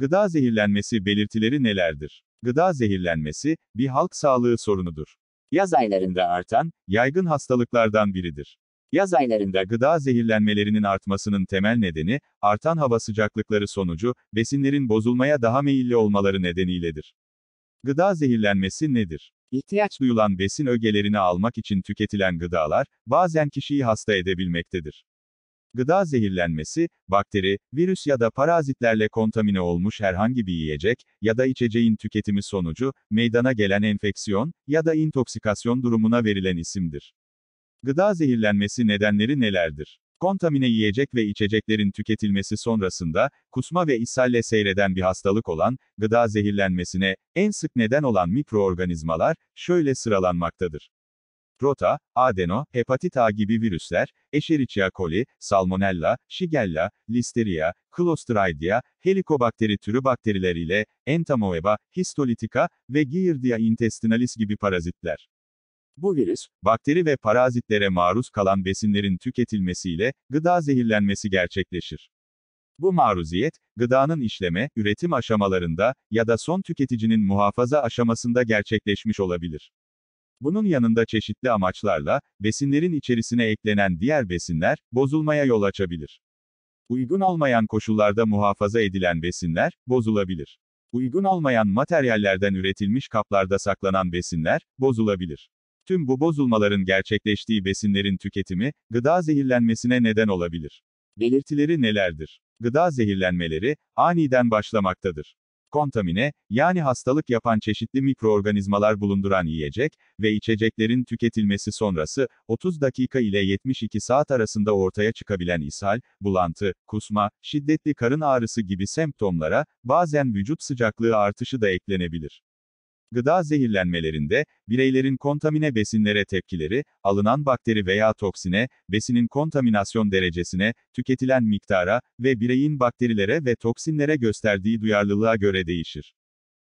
Gıda zehirlenmesi belirtileri nelerdir? Gıda zehirlenmesi, bir halk sağlığı sorunudur. Yaz aylarında artan, yaygın hastalıklardan biridir. Yaz aylarında gıda zehirlenmelerinin artmasının temel nedeni, artan hava sıcaklıkları sonucu, besinlerin bozulmaya daha meyilli olmaları nedeniyledir. Gıda zehirlenmesi nedir? İhtiyaç duyulan besin ögelerini almak için tüketilen gıdalar, bazen kişiyi hasta edebilmektedir. Gıda zehirlenmesi, bakteri, virüs ya da parazitlerle kontamine olmuş herhangi bir yiyecek ya da içeceğin tüketimi sonucu meydana gelen enfeksiyon ya da intoksikasyon durumuna verilen isimdir. Gıda zehirlenmesi nedenleri nelerdir? Kontamine yiyecek ve içeceklerin tüketilmesi sonrasında, kusma ve ishalle seyreden bir hastalık olan, gıda zehirlenmesine, en sık neden olan mikroorganizmalar, şöyle sıralanmaktadır rota, adeno, hepatit A gibi virüsler, Escherichia coli, Salmonella, Shigella, Listeria, Clostridia, Helicobacter türü bakteriler ile Entamoeba, histolytica ve Giardia intestinalis gibi parazitler. Bu virüs, bakteri ve parazitlere maruz kalan besinlerin tüketilmesiyle gıda zehirlenmesi gerçekleşir. Bu maruziyet, gıdanın işleme, üretim aşamalarında ya da son tüketicinin muhafaza aşamasında gerçekleşmiş olabilir. Bunun yanında çeşitli amaçlarla, besinlerin içerisine eklenen diğer besinler, bozulmaya yol açabilir. Uygun olmayan koşullarda muhafaza edilen besinler, bozulabilir. Uygun olmayan materyallerden üretilmiş kaplarda saklanan besinler, bozulabilir. Tüm bu bozulmaların gerçekleştiği besinlerin tüketimi, gıda zehirlenmesine neden olabilir. Belirtileri nelerdir? Gıda zehirlenmeleri, aniden başlamaktadır kontamine, yani hastalık yapan çeşitli mikroorganizmalar bulunduran yiyecek ve içeceklerin tüketilmesi sonrası, 30 dakika ile 72 saat arasında ortaya çıkabilen ishal, bulantı, kusma, şiddetli karın ağrısı gibi semptomlara, bazen vücut sıcaklığı artışı da eklenebilir. Gıda zehirlenmelerinde, bireylerin kontamine besinlere tepkileri, alınan bakteri veya toksine, besinin kontaminasyon derecesine, tüketilen miktara ve bireyin bakterilere ve toksinlere gösterdiği duyarlılığa göre değişir.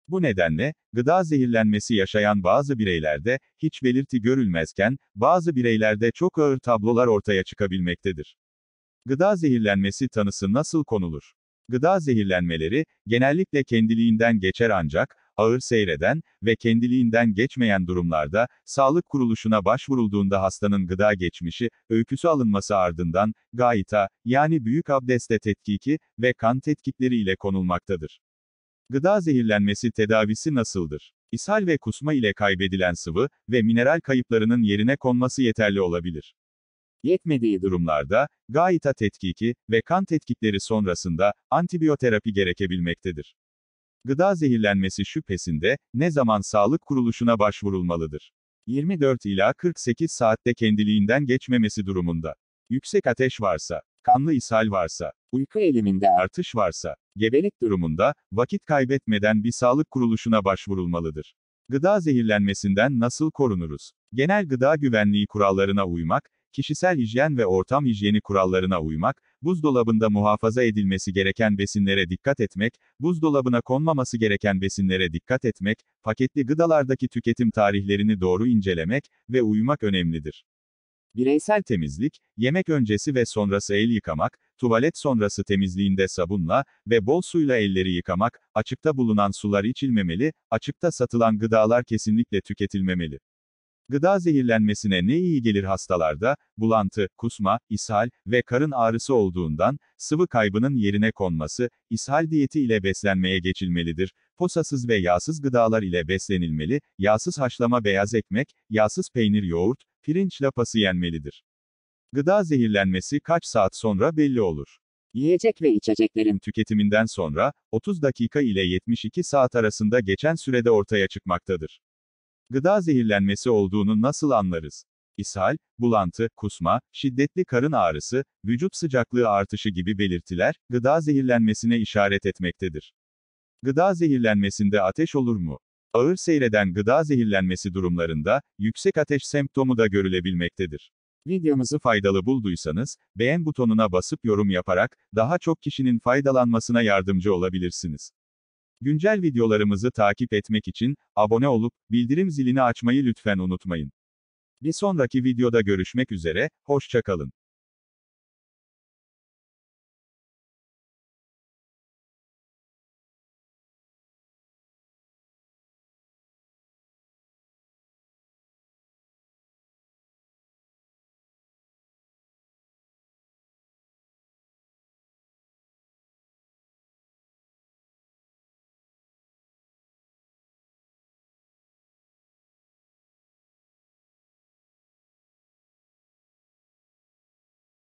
Bu nedenle, gıda zehirlenmesi yaşayan bazı bireylerde, hiç belirti görülmezken, bazı bireylerde çok ağır tablolar ortaya çıkabilmektedir. Gıda zehirlenmesi tanısı nasıl konulur? Gıda zehirlenmeleri, genellikle kendiliğinden geçer ancak, ağır seyreden ve kendiliğinden geçmeyen durumlarda, sağlık kuruluşuna başvurulduğunda hastanın gıda geçmişi, öyküsü alınması ardından, gaita, yani büyük abdeste tetkiki ve kan tetkikleri ile konulmaktadır. Gıda zehirlenmesi tedavisi nasıldır? İshal ve kusma ile kaybedilen sıvı ve mineral kayıplarının yerine konması yeterli olabilir. Yetmediği durumlarda, gaita tetkiki ve kan tetkikleri sonrasında antibiyoterapi gerekebilmektedir. Gıda zehirlenmesi şüphesinde, ne zaman sağlık kuruluşuna başvurulmalıdır? 24 ila 48 saatte kendiliğinden geçmemesi durumunda. Yüksek ateş varsa, kanlı ishal varsa, uyku eliminde artış varsa, gebelik durumunda, vakit kaybetmeden bir sağlık kuruluşuna başvurulmalıdır. Gıda zehirlenmesinden nasıl korunuruz? Genel gıda güvenliği kurallarına uymak, kişisel hijyen ve ortam hijyeni kurallarına uymak, buzdolabında muhafaza edilmesi gereken besinlere dikkat etmek, buzdolabına konmaması gereken besinlere dikkat etmek, paketli gıdalardaki tüketim tarihlerini doğru incelemek ve uymak önemlidir. Bireysel temizlik, yemek öncesi ve sonrası el yıkamak, tuvalet sonrası temizliğinde sabunla ve bol suyla elleri yıkamak, açıkta bulunan sular içilmemeli, açıkta satılan gıdalar kesinlikle tüketilmemeli. Gıda zehirlenmesine ne iyi gelir hastalarda, bulantı, kusma, ishal ve karın ağrısı olduğundan, sıvı kaybının yerine konması, ishal diyeti ile beslenmeye geçilmelidir. Posasız ve yağsız gıdalar ile beslenilmeli, yağsız haşlama beyaz ekmek, yağsız peynir yoğurt, pirinç lapası yenmelidir. Gıda zehirlenmesi kaç saat sonra belli olur? Yiyecek ve içeceklerin tüketiminden sonra, 30 dakika ile 72 saat arasında geçen sürede ortaya çıkmaktadır. Gıda zehirlenmesi olduğunu nasıl anlarız? İshal, bulantı, kusma, şiddetli karın ağrısı, vücut sıcaklığı artışı gibi belirtiler, gıda zehirlenmesine işaret etmektedir. Gıda zehirlenmesinde ateş olur mu? Ağır seyreden gıda zehirlenmesi durumlarında, yüksek ateş semptomu da görülebilmektedir. Videomuzu faydalı bulduysanız, beğen butonuna basıp yorum yaparak, daha çok kişinin faydalanmasına yardımcı olabilirsiniz. Güncel videolarımızı takip etmek için abone olup bildirim zilini açmayı lütfen unutmayın. Bir sonraki videoda görüşmek üzere, hoşçakalın.